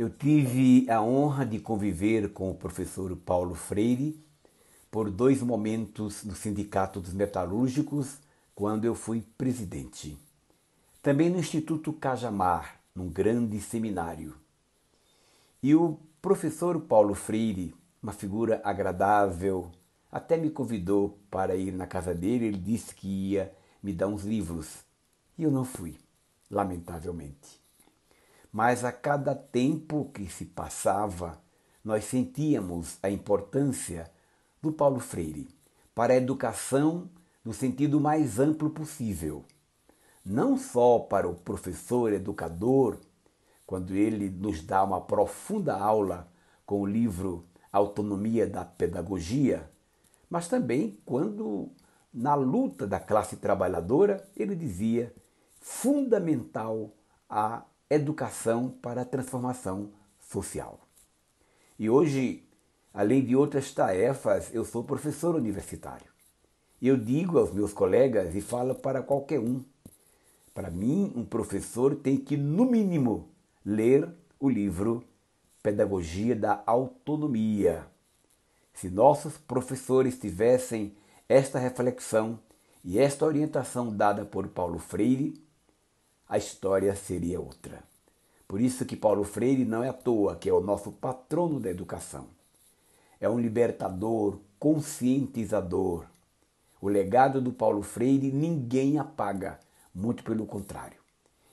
Eu tive a honra de conviver com o professor Paulo Freire por dois momentos no Sindicato dos Metalúrgicos, quando eu fui presidente. Também no Instituto Cajamar, num grande seminário. E o professor Paulo Freire, uma figura agradável, até me convidou para ir na casa dele. Ele disse que ia me dar uns livros. E eu não fui, lamentavelmente mas a cada tempo que se passava, nós sentíamos a importância do Paulo Freire para a educação no sentido mais amplo possível. Não só para o professor educador, quando ele nos dá uma profunda aula com o livro Autonomia da Pedagogia, mas também quando, na luta da classe trabalhadora, ele dizia fundamental a Educação para a Transformação Social. E hoje, além de outras tarefas, eu sou professor universitário. E eu digo aos meus colegas e falo para qualquer um: para mim, um professor tem que, no mínimo, ler o livro Pedagogia da Autonomia. Se nossos professores tivessem esta reflexão e esta orientação dada por Paulo Freire, a história seria outra. Por isso que Paulo Freire não é à toa que é o nosso patrono da educação. É um libertador, conscientizador. O legado do Paulo Freire ninguém apaga, muito pelo contrário.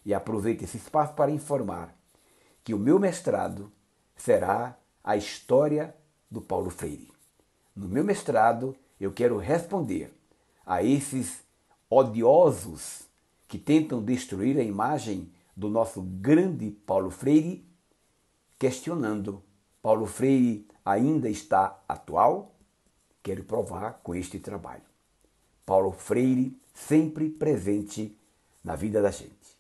E aproveito esse espaço para informar que o meu mestrado será a história do Paulo Freire. No meu mestrado, eu quero responder a esses odiosos que tentam destruir a imagem do nosso grande Paulo Freire, questionando: Paulo Freire ainda está atual? Quero provar com este trabalho. Paulo Freire sempre presente na vida da gente.